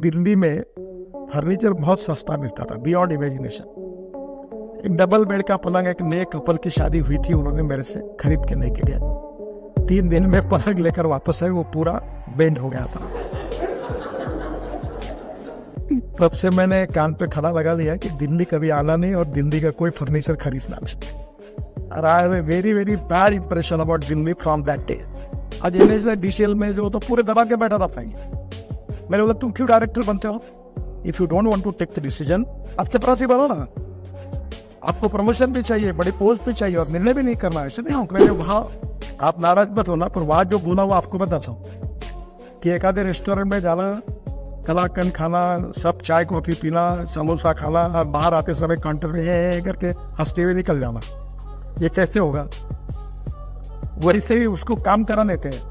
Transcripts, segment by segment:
दिल्ली में फर्नीचर बहुत सस्ता मिलता था बियॉन्ड इमेजिनेशन एक डबल बेड का पलंग एक नए कपल की शादी हुई थी उन्होंने मेरे से खरीद के लेके गया तीन दिन में पलंग लेकर वापस आए वो पूरा बेंड हो गया था तब से मैंने कान पे खड़ा लगा लिया कि दिल्ली कभी आना नहीं और दिल्ली का कोई फर्नीचर खरीदना नहीं और I have very very bad impression about Delhi from that day आज एन डिटेल में जो तो पूरे दबा के बैठा था फाइन मैंने बोला तुम क्यों डायरेक्टर बनते हो if you don't want to take the decision पास ही बनो ना आपको प्रमोशन भी चाहिए बड़ी पोस्ट भी चाहिए और निर्णय भी नहीं करना ऐसे नहीं हो मैंने वहाँ आप नाराज मत होना पर वहाँ जो बोला वो आपको बताता हूँ कि एक आधे रेस्टोरेंट में जाना कलाकंद खाना सब चाय कॉफ़ी पीना समोसा खाना और बाहर आते समय काउंटर में करके हंसते हुए निकल जाना ये कैसे होगा वैसे ही उसको काम करा लेते हैं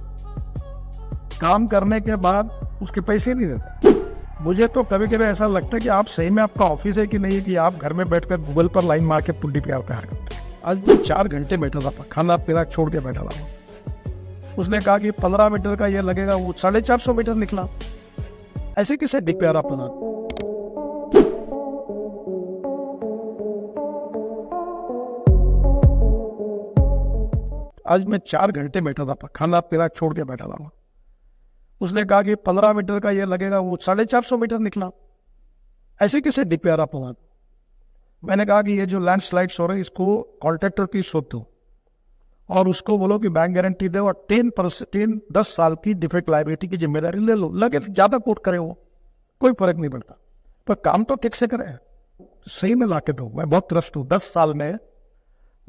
काम करने के बाद उसके पैसे नहीं देते मुझे तो कभी कभी ऐसा लगता है कि आप सही में आपका ऑफिस है कि नहीं कि आप घर में बैठकर गूगल पर लाइन मार के पुंडी प्यार प्यार करते हैं आज मैं चार घंटे बैठा था खाना पीना छोड़ के बैठा था उसने कहा कि पंद्रह मीटर का ये लगेगा वो साढ़े चार सौ मीटर निकला ऐसे किसे दिख प्यारा पता आज मैं चार घंटे बैठा था खाना पीना छोड़ के बैठा था उसने कहा कि पंद्रह मीटर का ये लगेगा वो साढ़े चार सौ मीटर निकला ऐसे कैसे डिपेयर आप पवन मैंने कहा कि ये जो लैंड स्लाइड्स हो रहे हैं इसको कॉन्ट्रेक्टर की शोध दो और उसको बोलो कि बैंक गारंटी दे और टेन परसेंट टेन दस साल की डिफेक्ट लाइबिलिटी की जिम्मेदारी ले लो लगे तो ज़्यादा कोर्ट करे वो कोई फर्क नहीं पड़ता पर काम तो ठीक से करे सही में ला के दो मैं बहुत त्रस्त हूँ दस साल में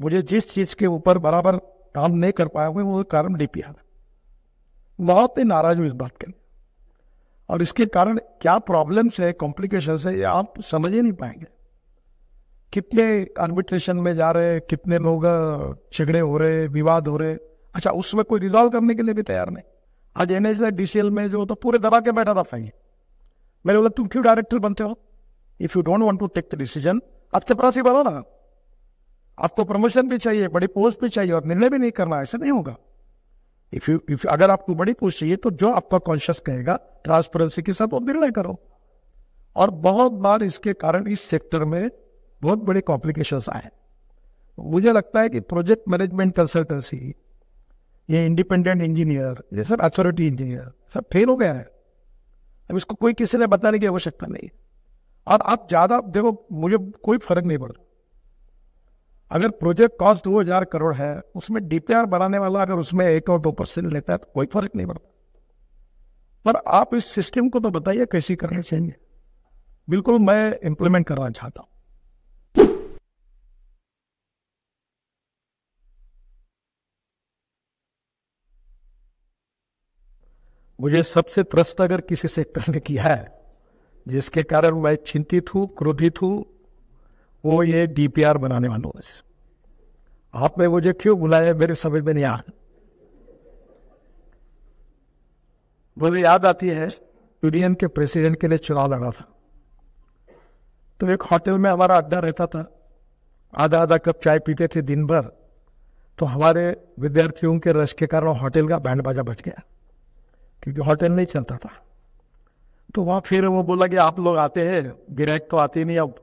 मुझे जिस चीज़ के ऊपर बराबर काम नहीं कर पाया हुए वो कारण डी पी आर बहुत ही नाराज हूँ इस बात के और इसके कारण क्या प्रॉब्लम्स है कॉम्प्लिकेशन है ये आप समझ ही नहीं पाएंगे कितने आर्बिट्रेशन में जा रहे कितने लोग झगड़े हो रहे विवाद हो रहे अच्छा उसमें कोई रिजॉल्व करने के लिए भी तैयार नहीं आज एन एच डीसीएल में जो तो पूरे दबा के बैठा था फाइल मैंने बोला तुम क्यों डायरेक्टर बनते हो if you don't want to take the decision आप ही तो बनो ना आपको प्रमोशन भी चाहिए बड़ी पोस्ट भी चाहिए और निर्णय भी नहीं करना ऐसा नहीं होगा इफ यू इफ अगर आपको बड़ी पूछ चाहिए तो जो आपका कॉन्शियस कहेगा ट्रांसपेरेंसी के साथ वो निर्णय करो और बहुत बार इसके कारण इस सेक्टर में बहुत बड़े कॉम्प्लिकेशन आए मुझे लगता है कि प्रोजेक्ट मैनेजमेंट कंसल्टेंसी ये इंडिपेंडेंट इंजीनियर ये सब अथॉरिटी इंजीनियर सब फेल हो गया है अब इसको कोई किसी ने बताने की आवश्यकता नहीं और आप ज़्यादा देखो मुझे कोई फर्क नहीं पड़ता अगर प्रोजेक्ट कॉस्ट दो हजार करोड़ है उसमें डीपीआर बनाने वाला अगर उसमें एक और दो परसेंट लेता है तो कोई फर्क नहीं पड़ता पर आप इस सिस्टम को तो बताइए कैसे करना चाहिए बिल्कुल मैं इम्प्लीमेंट करना चाहता हूं मुझे सबसे त्रस्त अगर किसी सेक्टर ने किया है जिसके कारण मैं चिंतित हूं क्रोधित हूं वो ये डीपीआर बनाने वालों में से आपने मुझे क्यों बुलाया मेरे समझ में नहीं आ मुझे याद आती है यूनियन के प्रेसिडेंट के लिए चुनाव लड़ा था तो एक होटल में हमारा अड्डा रहता था आधा आधा कप चाय पीते थे दिन भर तो हमारे विद्यार्थियों के रश के कारण होटल का बैंड बाजा बच गया क्योंकि होटल नहीं चलता था तो वहाँ फिर वो बोला कि आप लोग आते हैं गिराक तो आते नहीं अब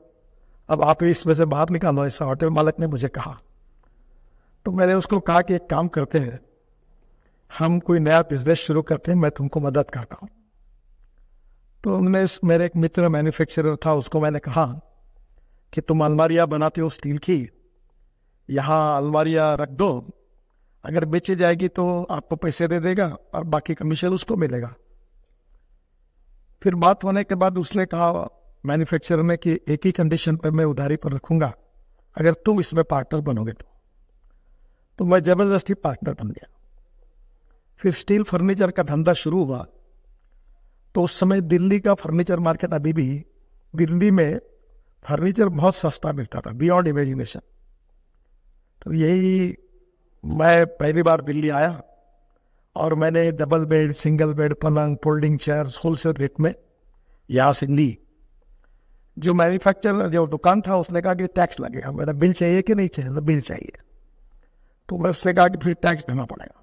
अब आप इसमें से बाहर निकालो ऐसा होटल मालक ने मुझे कहा तो मैंने उसको कहा कि एक काम करते हैं हम कोई नया बिजनेस शुरू करते हैं मैं तुमको मदद करता हूँ तो उनमें मेरे एक मित्र मैन्युफैक्चरर था उसको मैंने कहा कि तुम अलमारियाँ बनाते हो स्टील की यहाँ अलमारियाँ रख दो अगर बेची जाएगी तो आपको पैसे दे देगा और बाकी कमीशन उसको मिलेगा फिर बात होने के बाद उसने कहा मैन्युफैक्चरर में कि एक ही कंडीशन पर मैं उधारी पर रखूंगा अगर तुम इसमें पार्टनर बनोगे तो तो मैं जबरदस्ती पार्टनर बन गया फिर स्टील फर्नीचर का धंधा शुरू हुआ तो उस समय दिल्ली का फर्नीचर मार्केट अभी भी दिल्ली में फर्नीचर बहुत सस्ता मिलता था बियॉन्ड इमेजिनेशन तो यही मैं पहली बार दिल्ली आया और मैंने डबल बेड सिंगल बेड पलंग फोल्डिंग चेयर्स होलसेल रेट में यहाँ से ली जो मैन्युफैक्चर जो दुकान था उसने कहा कि टैक्स लगेगा मेरा बिल चाहिए कि नहीं चाहिए तो बिल चाहिए तो मैं उसने कहा कि फिर टैक्स देना पड़ेगा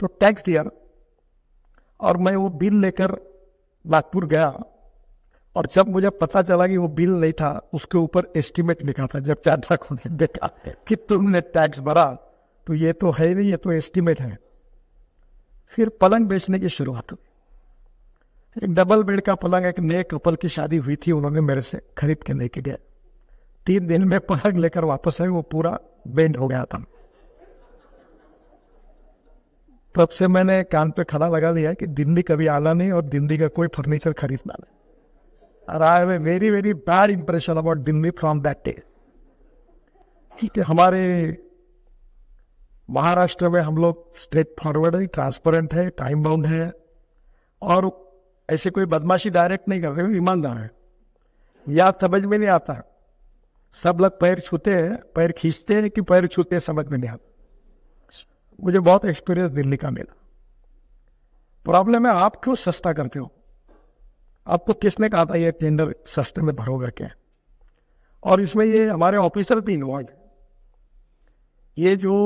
तो टैक्स दिया और मैं वो बिल लेकर नागपुर गया और जब मुझे पता चला कि वो बिल नहीं था उसके ऊपर एस्टिमेट लिखा था जब चार लाख ने देखा कि तुमने टैक्स भरा तो ये तो है नहीं ये तो एस्टिमेट है फिर पलंग बेचने की शुरुआत हुई एक डबल बेड का पलंग एक नए कपल की शादी हुई थी उन्होंने मेरे से खरीद के लेके गया तीन दिन में पलंग लेकर वापस आए वो पूरा बेंड हो गया था तब से मैंने कान पे खड़ा लगा लिया कि दिल्ली कभी आना नहीं और दिल्ली का कोई फर्नीचर खरीदना नहीं और I a very very bad impression about Delhi from that day है हमारे महाराष्ट्र में हम लोग स्ट्रेट फॉरवर्ड है ट्रांसपेरेंट है टाइम बाउंड है और ऐसे कोई बदमाशी डायरेक्ट नहीं करते ईमानदार है यह समझ में नहीं आता सब लोग पैर छूते हैं पैर खींचते हैं कि पैर छूते हैं समझ में नहीं आता मुझे बहुत एक्सपीरियंस दिल्ली का मिला प्रॉब्लम है आप क्यों सस्ता करते हो आपको किसने कहा था ये टेंडर सस्ते में भरोगा क्या और इसमें ये हमारे ऑफिसर भी इन्वॉल्व ये जो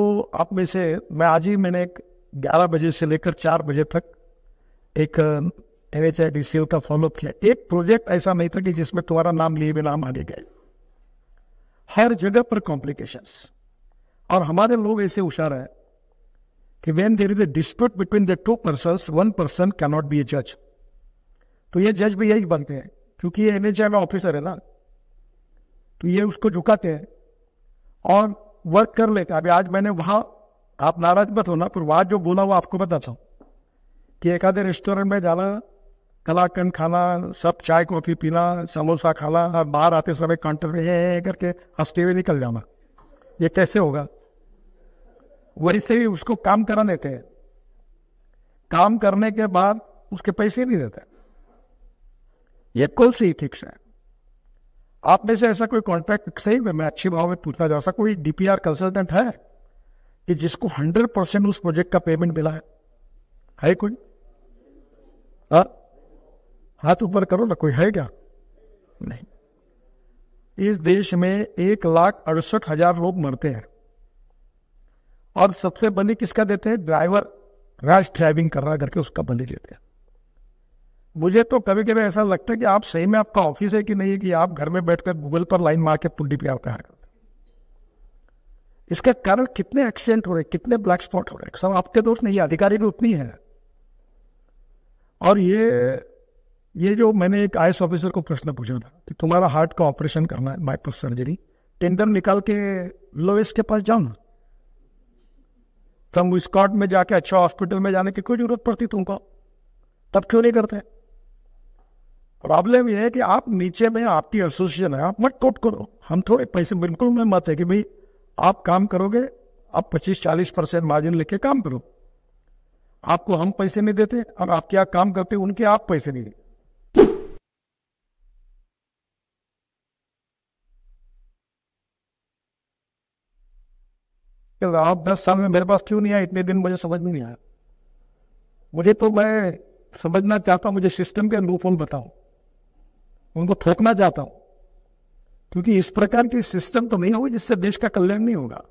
आप में से मैं आज ही मैंने एक ग्यारह बजे से लेकर चार बजे तक एक N H I D C का फॉलोअप किया एक प्रोजेक्ट ऐसा नहीं था कि जिसमें तुम्हारा नाम लिए बिना हम आगे गए हर जगह पर कॉम्प्लिकेशन और हमारे लोग ऐसे होशार हैं कि when there is a dispute between the two person one person cannot be a जज तो ये जज भी यही बनते हैं क्योंकि ये एन एच आई में ऑफिसर है ना तो ये उसको झुकाते हैं और वर्क कर लेते हैं अभी आज मैंने वहां आप नाराज मत होना पर वहां जो बोला वो आपको बताता हूं कि एक आधे रेस्टोरेंट में जाना कलाकंद खाना सब चाय कॉफ़ी पीना समोसा खाना और बाहर आते समय काउंटर में करके हंसते हुए निकल जाना ये कैसे होगा वहीं से भी उसको काम करा देते हैं काम करने के बाद उसके पैसे नहीं देते ये कौन सी फिक्स है आप में से ऐसा कोई कॉन्ट्रैक्ट फिक्स है मैं अच्छे भाव में पूछना चाहता कोई डीपीआर कंसल्टेंट है कि जिसको हंड्रेड परसेंट उस प्रोजेक्ट का पेमेंट मिला है है कोई आ? हाँ? हाथ ऊपर करो ना कोई है क्या नहीं इस देश में एक लाख अड़सठ हजार लोग मरते हैं और सबसे बलि किसका देते हैं ड्राइवर रैश ड्राइविंग कर रहा करके उसका बलि देते हैं मुझे तो कभी कभी ऐसा लगता है कि आप सही में आपका ऑफिस है कि नहीं है कि आप घर में बैठकर गूगल पर लाइन मार के पुंडी प्यार कहा हैं इसका कारण कितने एक्सीडेंट हो रहे कितने ब्लैक स्पॉट हो रहे सब आपके दोस्त नहीं अधिकारी भी उतनी है और ये ये जो मैंने एक आई ऑफिसर को प्रश्न पूछा था कि तुम्हारा हार्ट का ऑपरेशन करना है माइक्रो सर्जरी टेंडर निकाल के लोवेस के पास जाओ ना तुम स्कॉट में जाके अच्छा हॉस्पिटल में जाने की कोई जरूरत पड़ती तुमको तब क्यों नहीं करते प्रॉब्लम यह है कि आप नीचे में आपकी एसोसिएशन है आप मत कोट करो हम थोड़े पैसे बिल्कुल में मत है कि भाई आप काम करोगे आप 25-40 परसेंट मार्जिन लेके काम करो आपको हम पैसे नहीं देते और आप क्या काम करते उनके आप पैसे नहीं देते आप दस साल में मेरे पास क्यों नहीं आए इतने दिन मुझे समझ में नहीं आया मुझे तो मैं समझना चाहता हूँ मुझे सिस्टम के लूपोल बताओ उनको थोकना चाहता हूँ क्योंकि इस प्रकार की सिस्टम तो नहीं होगी जिससे देश का कल्याण नहीं होगा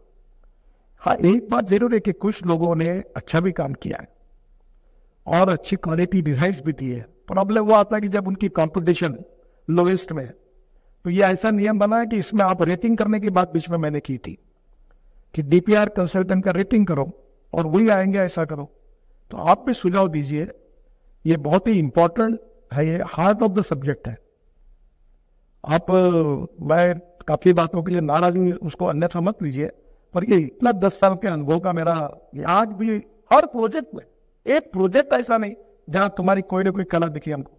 हाँ एक बात जरूर है कि कुछ लोगों ने अच्छा भी काम किया है और अच्छी क्वालिटी डिजाइन भी दी है प्रॉब्लम वो आता है कि जब उनकी कॉम्पिटिशन लोवेस्ट में है तो ये ऐसा नियम बना है कि इसमें आप रेटिंग करने की बात बीच में मैंने की थी कि डीपीआर कंसल्टेंट का रेटिंग करो और वही आएंगे ऐसा करो तो आप भी सुझाव दीजिए ये बहुत ही इंपॉर्टेंट है ये हार्ट ऑफ द सब्जेक्ट है आप मैं काफ़ी बातों के लिए नाराज हूँ उसको अन्यथा मत लीजिए पर ये इतना दस साल के अनुभव का मेरा आज भी हर प्रोजेक्ट में एक प्रोजेक्ट ऐसा नहीं जहां तुम्हारी कोई ना कोई कला दिखी हमको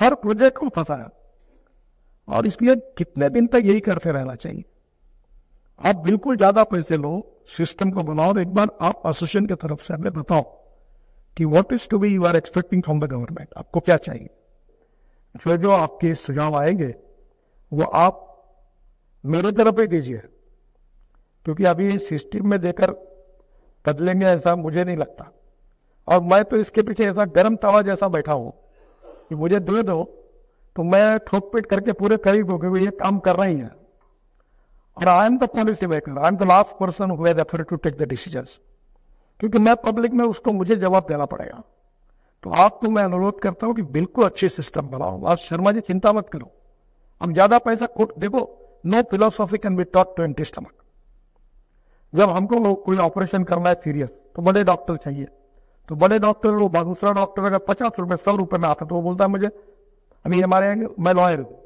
हर प्रोजेक्ट को फंसाया और इसलिए कितने दिन तक यही करते रहना चाहिए आप बिल्कुल ज्यादा पैसे लो सिस्टम को बनाओ एक बार आप एसोसिएशन की तरफ से हमें बताओ कि what is to be you are expecting from the government आपको क्या चाहिए जो जो आपके सुझाव आएंगे वो आप मेरे तरफ ही दीजिए क्योंकि अभी सिस्टम में देकर बदलेंगे ऐसा मुझे नहीं लगता और मैं तो इसके पीछे ऐसा गर्म तवा जैसा बैठा हूं कि मुझे दे दो तो मैं ठोक पीट करके पूरे करीब हो क्योंकि ये काम कर रही है And I am the policy maker I am the last person who to take the decision क्योंकि मैं पब्लिक में उसको मुझे जवाब देना पड़ेगा तो आपको मैं अनुरोध करता हूँ कि बिल्कुल अच्छे सिस्टम बनाओ आप शर्मा जी चिंता मत करो हम ज्यादा पैसा खोट देखो no philosophy can be taught to empty stomach जब हमको कोई ऑपरेशन करना है सीरियस तो बड़े डॉक्टर चाहिए तो बड़े डॉक्टर वो दूसरा डॉक्टर अगर पचास रुपये सौ रुपये में आता तो वो बोलता है मुझे अभी हमारे मैं लॉयर हूँ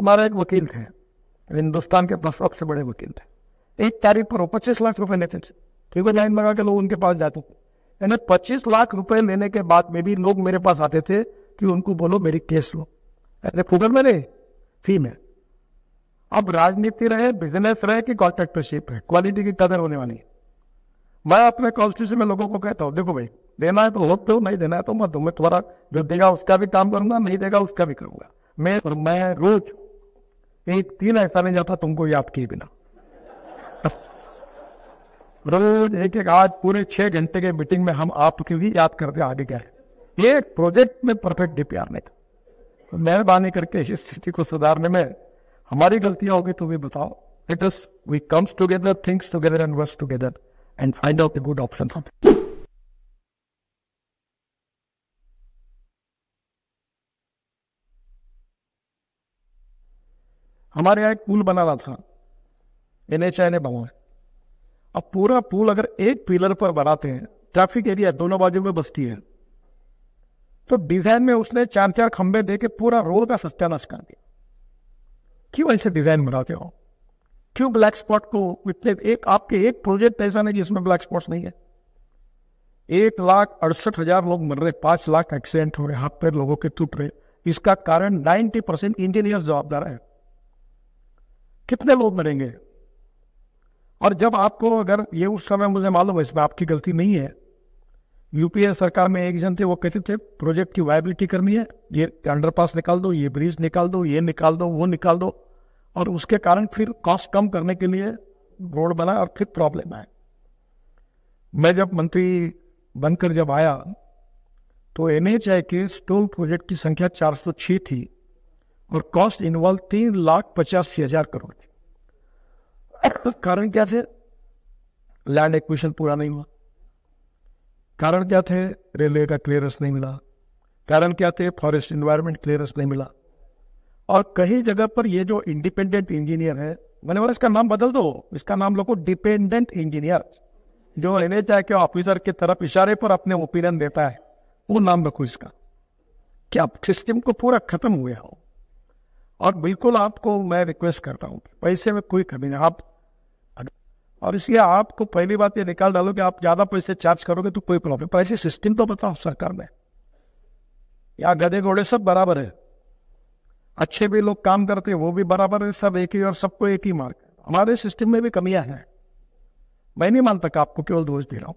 हमारे एक वकील थे हिंदुस्तान के अपना सबसे बड़े वकील थे एक तारीख पर पच्चीस लाख रुपए लेते थे ट्रिपल लाइन के लोग उनके पास जाते थे यानी पच्चीस लाख रुपए लेने के बाद में भी लोग मेरे पास आते थे कि उनको बोलो मेरी केस लो अरे फुगर मेरे फी में अब राजनीति रहे बिजनेस रहे कि कॉन्ट्रेक्टरशिप है क्वालिटी की कदर होने वाली है मैं अपने कॉन्स्टिट्यूशन में लोगों को कहता हूँ देखो भाई देना है तो लोग दो नहीं देना है तो मैं तुम्हें तुम्हारा जो देगा उसका भी काम करूंगा नहीं देगा उसका भी करूंगा मैं मैं रोज एक तीन ऐसा नहीं जाता तुमको याद किए बिना रोज एक एक आज पूरे छह घंटे के मीटिंग में हम आपके भी याद करते आगे गए एक प्रोजेक्ट में परफेक्ट डीपीआर नहीं था तो मेहरबानी करके इस स्थिति को सुधारने में हमारी गलतियां होगी तो भी बताओ it is we comes together things together and words together and find out the good option हमारे यहाँ एक पुल बना रहा था एन एच आई ने बनाया अब पूरा पुल अगर एक पिलर पर बनाते हैं ट्रैफिक एरिया दोनों बाजू में बस्ती है तो डिजाइन में उसने चार चार खंबे दे के पूरा रोड का सत्यानाश कर दिया क्यों ऐसे डिजाइन बनाते हो क्यों ब्लैक स्पॉट को इतने एक आपके एक प्रोजेक्ट ऐसा नहीं जिसमें ब्लैक स्पॉट नहीं है एक लाख अड़सठ हजार लोग मर रहे पांच लाख एक्सीडेंट हो रहे हाथ पैर लोगों के टूट रहे इसका कारण नाइनटी परसेंट इंजीनियर जवाबदार है कितने लोग मरेंगे और जब आपको अगर ये उस समय मुझे मालूम है इसमें आपकी गलती नहीं है यूपीए सरकार में एक जन थे वो कहते थे प्रोजेक्ट की वायबिलिटी करनी है ये अंडरपास निकाल दो ये ब्रिज निकाल दो ये निकाल दो वो निकाल दो और उसके कारण फिर कॉस्ट कम करने के लिए रोड बना और फिर प्रॉब्लम आए मैं जब मंत्री बनकर जब आया तो एन के स्टोल प्रोजेक्ट की संख्या 406 थी और कॉस्ट इन्वॉल्व तीन लाख पचासी हजार करोड़ थी तो कारण क्या थे लैंड एक्विशन पूरा नहीं हुआ कारण क्या थे रेलवे का क्लियरेंस नहीं मिला कारण क्या थे फॉरेस्ट इन्वायरमेंट क्लियरेंस नहीं मिला और कहीं जगह पर ये जो इंडिपेंडेंट इंजीनियर है मैंने बोला इसका नाम बदल दो इसका नाम लोगों डिपेंडेंट इंजीनियर जो एन एच के ऑफिसर की तरफ इशारे पर अपने ओपिनियन देता है वो नाम रखो इसका क्या सिस्टम को पूरा खत्म हुआ हो और बिल्कुल आपको मैं रिक्वेस्ट कर रहा हूँ पैसे में कोई कमी नहीं आप और इसलिए आपको पहली बात ये निकाल डालो कि आप ज़्यादा पैसे चार्ज करोगे तो कोई प्रॉब्लम पैसे सिस्टम तो बताओ सरकार में यहाँ गधे घोड़े सब बराबर है अच्छे भी लोग काम करते हैं वो भी बराबर है सब एक ही और सबको एक ही मार्ग हमारे सिस्टम में भी कमियां हैं मैं नहीं मानता कि आपको केवल दोष दे रहा हूं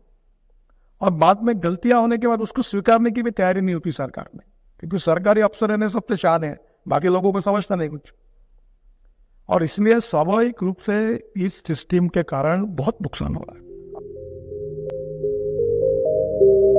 और बाद में गलतियां होने के बाद उसको स्वीकारने की भी तैयारी नहीं होती सरकार में क्योंकि सरकारी अफसर रहने सबसे शान है बाकी लोगों को समझता नहीं कुछ और इसलिए स्वाभाविक रूप से इस सिस्टम के कारण बहुत नुकसान हो रहा है